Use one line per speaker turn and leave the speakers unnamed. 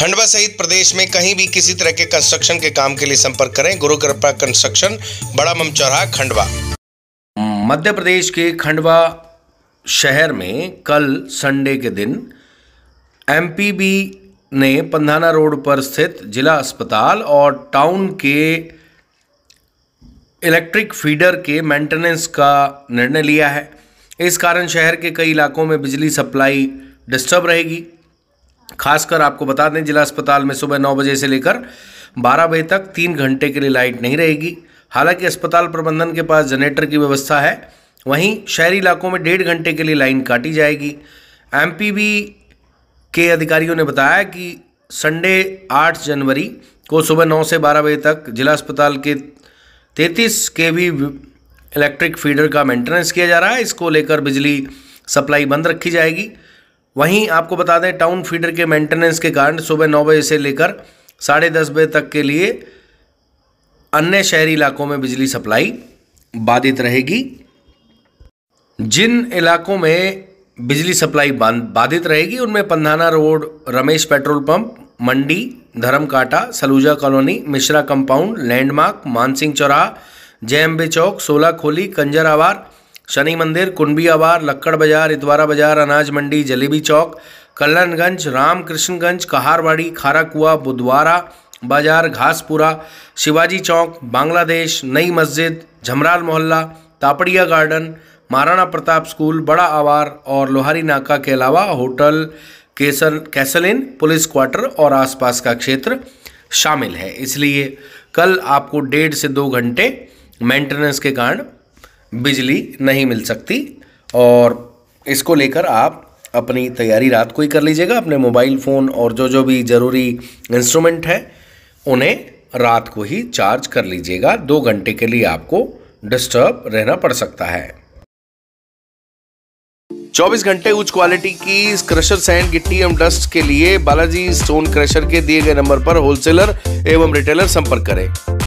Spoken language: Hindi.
खंडवा सहित प्रदेश में कहीं भी किसी तरह के कंस्ट्रक्शन के काम के लिए संपर्क करें गुरु कृपा कंस्ट्रक्शन बड़ा मम चौराहा खंडवा मध्य प्रदेश के खंडवा शहर में कल संडे के दिन एमपीबी ने पंधाना रोड पर स्थित जिला अस्पताल और टाउन के इलेक्ट्रिक फीडर के मेंटेनेंस का निर्णय लिया है इस कारण शहर के कई इलाकों में बिजली सप्लाई डिस्टर्ब रहेगी खासकर आपको बता दें जिला अस्पताल में सुबह नौ बजे से लेकर बारह बजे तक तीन घंटे के लिए लाइट नहीं रहेगी हालांकि अस्पताल प्रबंधन के पास जनरेटर की व्यवस्था है वहीं शहरी इलाकों में डेढ़ घंटे के लिए लाइन काटी जाएगी एम के अधिकारियों ने बताया कि संडे 8 जनवरी को सुबह 9 से 12 बजे तक जिला अस्पताल के 33 के वी इलेक्ट्रिक फीडर का मेंटेनेंस किया जा रहा है इसको लेकर बिजली सप्लाई बंद रखी जाएगी वहीं आपको बता दें टाउन फीडर के मेंटेनेंस के कारण सुबह नौ बजे से लेकर साढ़े दस बजे तक के लिए अन्य शहरी इलाकों में बिजली सप्लाई बाधित रहेगी जिन इलाकों में बिजली सप्लाई बाधित रहेगी उनमें Pandhana road Ramesh petrol pump मंडी धर्मकाटा Saluja colony Mishra compound landmark Mansingh चौराह जे चौक सोला खोली आवार शनि मंदिर कुंडी आवार लक्कड़ बाजार इतवारा बाजार अनाज मंडी जलेबी चौक कल्याणगंज रामकृष्णगंज कहारवाड़ी खाराकुआ बुधवारा बाजार घासपुरा शिवाजी चौक बांग्लादेश नई मस्जिद झमराल मोहल्ला तापड़िया गार्डन महाराणा प्रताप स्कूल बड़ा आवार और लोहारी नाका के अलावा होटल केसल कैसलिन पुलिस क्वार्टर और आसपास का क्षेत्र शामिल है इसलिए कल आपको डेढ़ से दो घंटे मेंटेनेंस के कारण बिजली नहीं मिल सकती और इसको लेकर आप अपनी तैयारी रात को ही कर लीजिएगा अपने मोबाइल फ़ोन और जो जो भी ज़रूरी इंस्ट्रूमेंट है उन्हें रात को ही चार्ज कर लीजिएगा दो घंटे के लिए आपको डिस्टर्ब रहना पड़ सकता है 24 घंटे उच्च क्वालिटी की क्रशर सैंड गिट्टी एवं डस्ट के लिए बालाजी स्टोन क्रशर के दिए गए नंबर पर होलसेलर एवं रिटेलर संपर्क करें